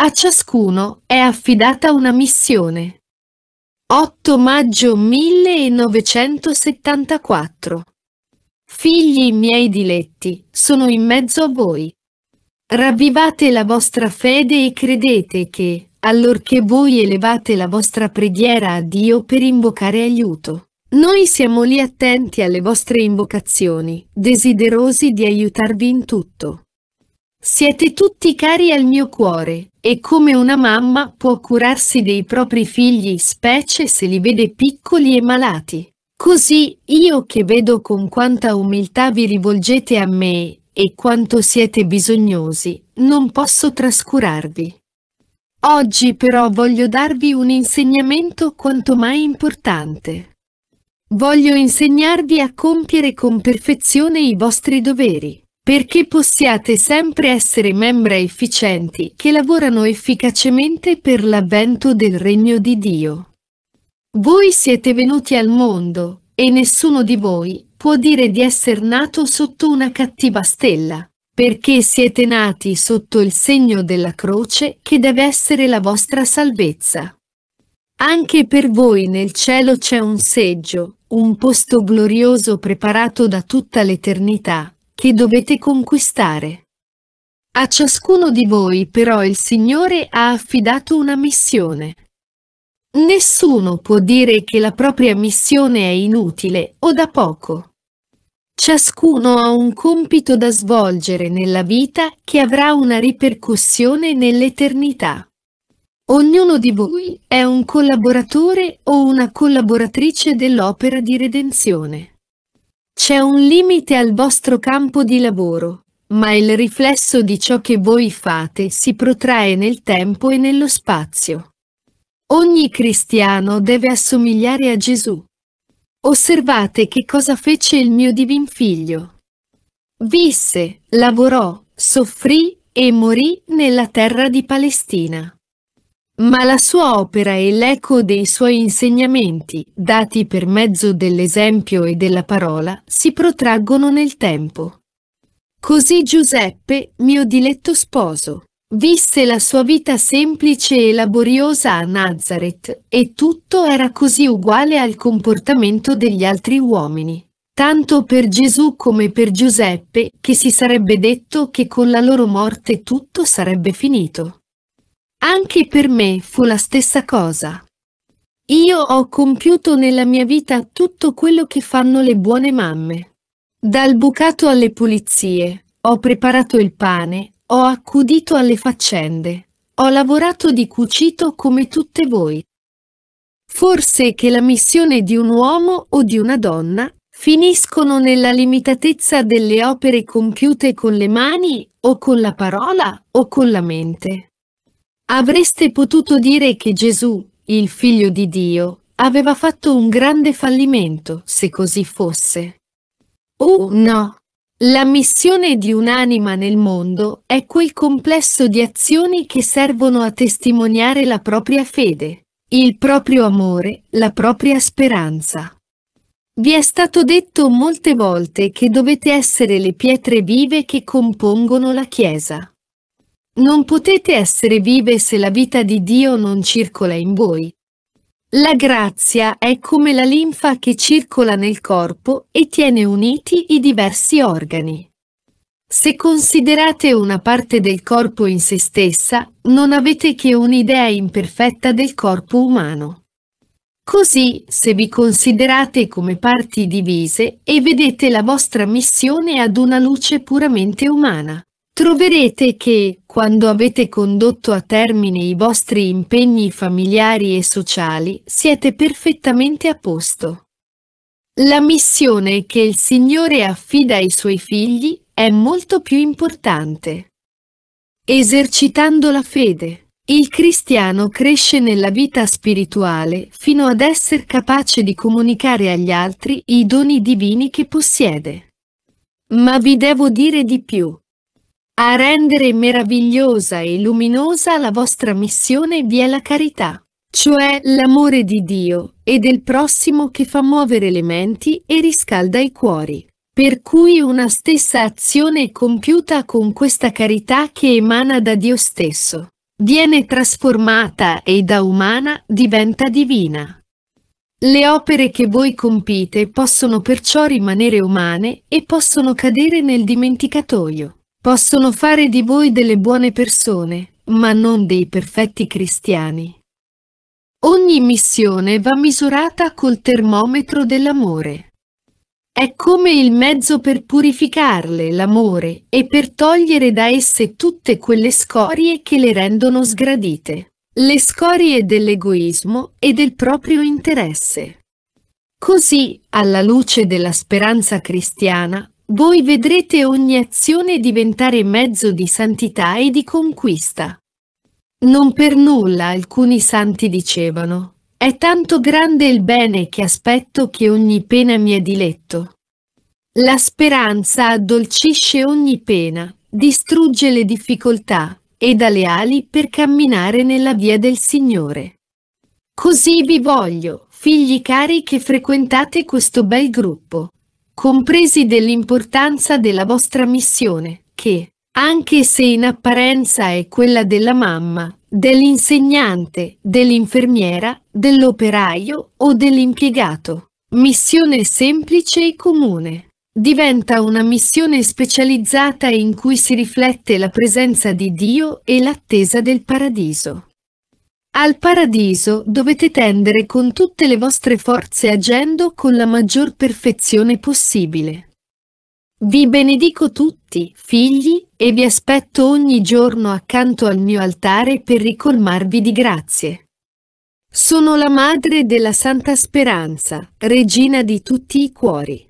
A ciascuno è affidata una missione. 8 maggio 1974 Figli miei diletti, sono in mezzo a voi. Ravvivate la vostra fede e credete che, allorché voi elevate la vostra preghiera a Dio per invocare aiuto, noi siamo lì attenti alle vostre invocazioni, desiderosi di aiutarvi in tutto. Siete tutti cari al mio cuore, e come una mamma può curarsi dei propri figli, specie se li vede piccoli e malati. Così io che vedo con quanta umiltà vi rivolgete a me e quanto siete bisognosi, non posso trascurarvi. Oggi però voglio darvi un insegnamento quanto mai importante. Voglio insegnarvi a compiere con perfezione i vostri doveri perché possiate sempre essere membra efficienti che lavorano efficacemente per l'avvento del regno di Dio. Voi siete venuti al mondo, e nessuno di voi può dire di essere nato sotto una cattiva stella, perché siete nati sotto il segno della croce che deve essere la vostra salvezza. Anche per voi nel cielo c'è un seggio, un posto glorioso preparato da tutta l'eternità, che dovete conquistare. A ciascuno di voi però il Signore ha affidato una missione. Nessuno può dire che la propria missione è inutile o da poco. Ciascuno ha un compito da svolgere nella vita che avrà una ripercussione nell'eternità. Ognuno di voi è un collaboratore o una collaboratrice dell'opera di redenzione. C'è un limite al vostro campo di lavoro, ma il riflesso di ciò che voi fate si protrae nel tempo e nello spazio. Ogni cristiano deve assomigliare a Gesù. Osservate che cosa fece il mio divin figlio. Visse, lavorò, soffrì e morì nella terra di Palestina ma la sua opera è l'eco dei suoi insegnamenti, dati per mezzo dell'esempio e della parola, si protraggono nel tempo. Così Giuseppe, mio diletto sposo, visse la sua vita semplice e laboriosa a Nazareth, e tutto era così uguale al comportamento degli altri uomini tanto per Gesù come per Giuseppe, che si sarebbe detto che con la loro morte tutto sarebbe finito. Anche per me fu la stessa cosa. Io ho compiuto nella mia vita tutto quello che fanno le buone mamme. Dal bucato alle pulizie, ho preparato il pane, ho accudito alle faccende, ho lavorato di cucito come tutte voi. Forse che la missione di un uomo o di una donna finiscono nella limitatezza delle opere compiute con le mani o con la parola o con la mente. Avreste potuto dire che Gesù, il figlio di Dio, aveva fatto un grande fallimento, se così fosse. Oh no! La missione di un'anima nel mondo è quel complesso di azioni che servono a testimoniare la propria fede, il proprio amore, la propria speranza. Vi è stato detto molte volte che dovete essere le pietre vive che compongono la Chiesa. Non potete essere vive se la vita di Dio non circola in voi. La grazia è come la linfa che circola nel corpo e tiene uniti i diversi organi. Se considerate una parte del corpo in se stessa, non avete che un'idea imperfetta del corpo umano. Così, se vi considerate come parti divise e vedete la vostra missione ad una luce puramente umana troverete che, quando avete condotto a termine i vostri impegni familiari e sociali, siete perfettamente a posto. La missione che il Signore affida ai suoi figli è molto più importante. Esercitando la fede, il cristiano cresce nella vita spirituale fino ad essere capace di comunicare agli altri i doni divini che possiede. Ma vi devo dire di più. A rendere meravigliosa e luminosa la vostra missione vi è la carità, cioè l'amore di Dio e del prossimo che fa muovere le menti e riscalda i cuori. Per cui una stessa azione compiuta con questa carità che emana da Dio stesso, viene trasformata e da umana diventa divina. Le opere che voi compite possono perciò rimanere umane e possono cadere nel dimenticatoio. Possono fare di voi delle buone persone, ma non dei perfetti cristiani. Ogni missione va misurata col termometro dell'amore. È come il mezzo per purificarle l'amore e per togliere da esse tutte quelle scorie che le rendono sgradite, le scorie dell'egoismo e del proprio interesse. Così, alla luce della speranza cristiana, voi vedrete ogni azione diventare mezzo di santità e di conquista. Non per nulla alcuni santi dicevano, è tanto grande il bene che aspetto che ogni pena mi è diletto. La speranza addolcisce ogni pena, distrugge le difficoltà e dà le ali per camminare nella via del Signore. Così vi voglio, figli cari che frequentate questo bel gruppo compresi dell'importanza della vostra missione, che, anche se in apparenza è quella della mamma, dell'insegnante, dell'infermiera, dell'operaio o dell'impiegato. Missione semplice e comune. Diventa una missione specializzata in cui si riflette la presenza di Dio e l'attesa del paradiso. Al paradiso dovete tendere con tutte le vostre forze agendo con la maggior perfezione possibile. Vi benedico tutti, figli, e vi aspetto ogni giorno accanto al mio altare per ricolmarvi di grazie. Sono la madre della Santa Speranza, regina di tutti i cuori.